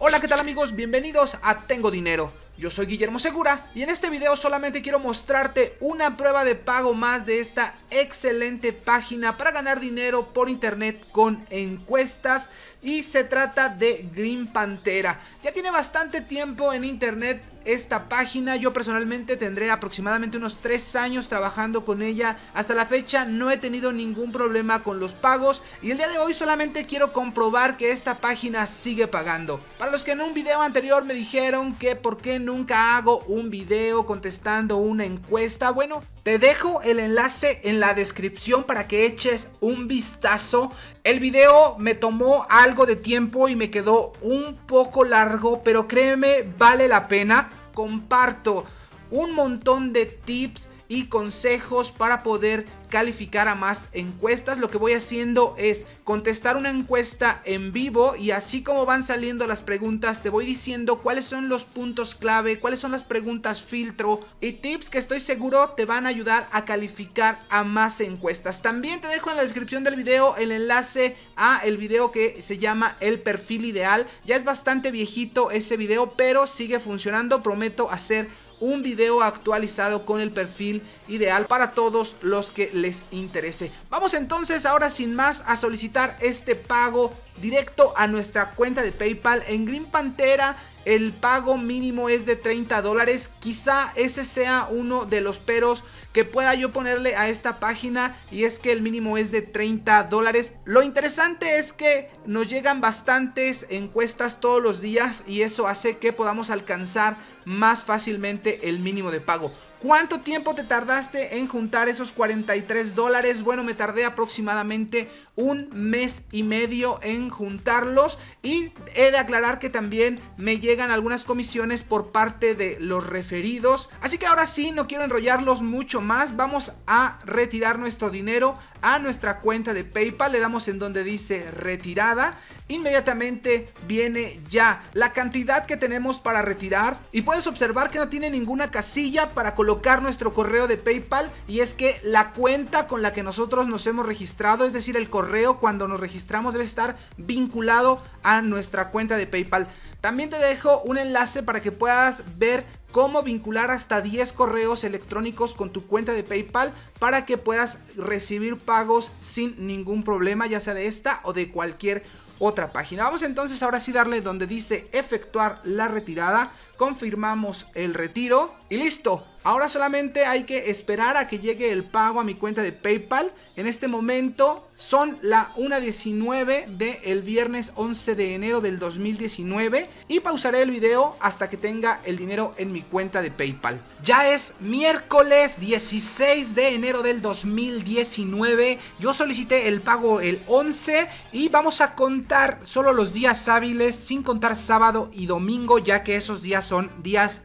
Hola, ¿qué tal amigos? Bienvenidos a Tengo Dinero. Yo soy Guillermo Segura y en este video solamente quiero mostrarte una prueba de pago más de esta excelente página para ganar dinero por internet con encuestas y se trata de Green Pantera. Ya tiene bastante tiempo en internet esta página. Yo personalmente tendré aproximadamente unos 3 años trabajando con ella. Hasta la fecha no he tenido ningún problema con los pagos y el día de hoy solamente quiero comprobar que esta página sigue pagando. Para los que en un video anterior me dijeron que por qué nunca hago un video contestando una encuesta, bueno, te dejo el enlace en la descripción para que eches un vistazo. El video me tomó algo de tiempo y me quedó un poco largo, pero créeme, vale la pena comparto un montón de tips y consejos para poder calificar a más encuestas. Lo que voy haciendo es contestar una encuesta en vivo y así como van saliendo las preguntas te voy diciendo cuáles son los puntos clave, cuáles son las preguntas filtro y tips que estoy seguro te van a ayudar a calificar a más encuestas. También te dejo en la descripción del video el enlace a el video que se llama El perfil ideal. Ya es bastante viejito ese video, pero sigue funcionando. Prometo hacer un video actualizado con el perfil ideal para todos los que les interese. Vamos entonces ahora sin más a solicitar este pago directo a nuestra cuenta de PayPal. En Green Pantera el pago mínimo es de 30 dólares. Quizá ese sea uno de los peros que pueda yo ponerle a esta página y es que el mínimo es de 30 dólares. Lo interesante es que nos llegan bastantes encuestas todos los días y eso hace que podamos alcanzar más fácilmente el mínimo de pago. ¿Cuánto tiempo te tardaste en juntar esos 43 dólares? Bueno, me tardé aproximadamente un mes y medio en juntarlos y he de aclarar que también me llegan algunas comisiones por parte de los referidos. Así que ahora sí, no quiero enrollarlos mucho más, vamos a retirar nuestro dinero a nuestra cuenta de PayPal, le damos en donde dice retirada, inmediatamente viene ya la cantidad que tenemos para retirar y puedes observar que no tiene ninguna casilla para colocar nuestro correo de PayPal y es que la cuenta con la que nosotros nos hemos registrado, es decir, el correo cuando nos registramos debe estar vinculado a nuestra cuenta de PayPal. También te dejo un enlace para que puedas ver cómo vincular hasta 10 correos electrónicos con tu cuenta de PayPal para que puedas recibir pagos sin ningún problema, ya sea de esta o de cualquier otra página. Vamos entonces ahora sí darle donde dice efectuar la retirada, confirmamos el retiro y listo. Ahora solamente hay que esperar a que llegue el pago a mi cuenta de PayPal. En este momento son la 1.19 del viernes 11 de enero del 2019 y pausaré el video hasta que tenga el dinero en mi cuenta de PayPal. Ya es miércoles 16 de enero del 2019. Yo solicité el pago el 11 y vamos a contar solo los días hábiles sin contar sábado y domingo ya que esos días son días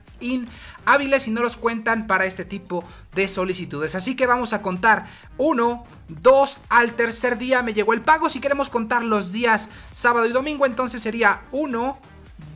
Hábiles y no los cuentan para este tipo de solicitudes. Así que vamos a contar 1, 2, al tercer día me llegó el pago. Si queremos contar los días sábado y domingo, entonces sería 1,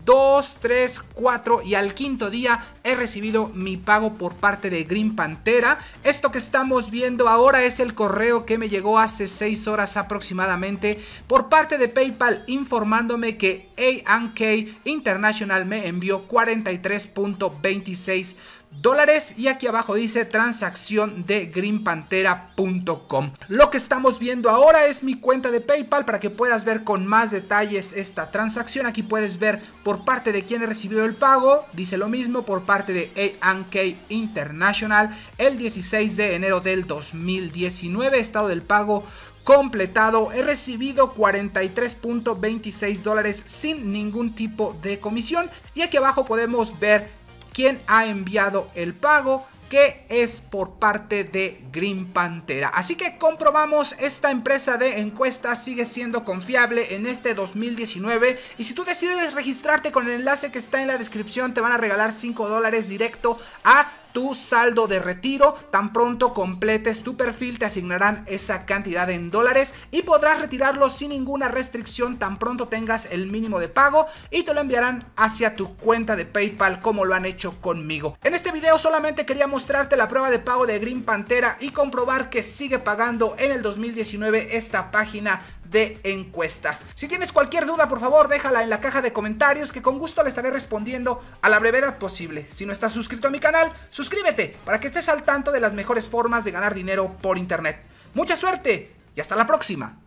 2, 3, 4 y al quinto día he recibido mi pago por parte de Green Pantera. Esto que estamos viendo ahora es el correo que me llegó hace 6 horas aproximadamente por parte de PayPal informándome que A&K International me envió 43.26 dólares y aquí abajo dice transacción de greenpantera.com. Lo que estamos viendo ahora es mi cuenta de PayPal para que puedas ver con más detalles esta transacción. Aquí puedes ver por parte de quién recibió el pago, dice lo mismo por parte de ANK International el 16 de enero del 2019, estado del pago completado he recibido 43.26 dólares sin ningún tipo de comisión y aquí abajo podemos ver quien ha enviado el pago que es por parte de Green Pantera. Así que comprobamos, esta empresa de encuestas sigue siendo confiable en este 2019 y si tú decides registrarte con el enlace que está en la descripción te van a regalar 5 dólares directo a tu saldo de retiro. Tan pronto completes tu perfil te asignarán esa cantidad en dólares y podrás retirarlo sin ninguna restricción tan pronto tengas el mínimo de pago y te lo enviarán hacia tu cuenta de PayPal como lo han hecho conmigo. En este video solamente quería mostrarte la prueba de pago de Green Pantera y comprobar que sigue pagando en el 2019 esta página de encuestas. Si tienes cualquier duda, por favor, déjala en la caja de comentarios que con gusto le estaré respondiendo a la brevedad posible. Si no estás suscrito a mi canal, suscríbete para que estés al tanto de las mejores formas de ganar dinero por internet. Mucha suerte y hasta la próxima.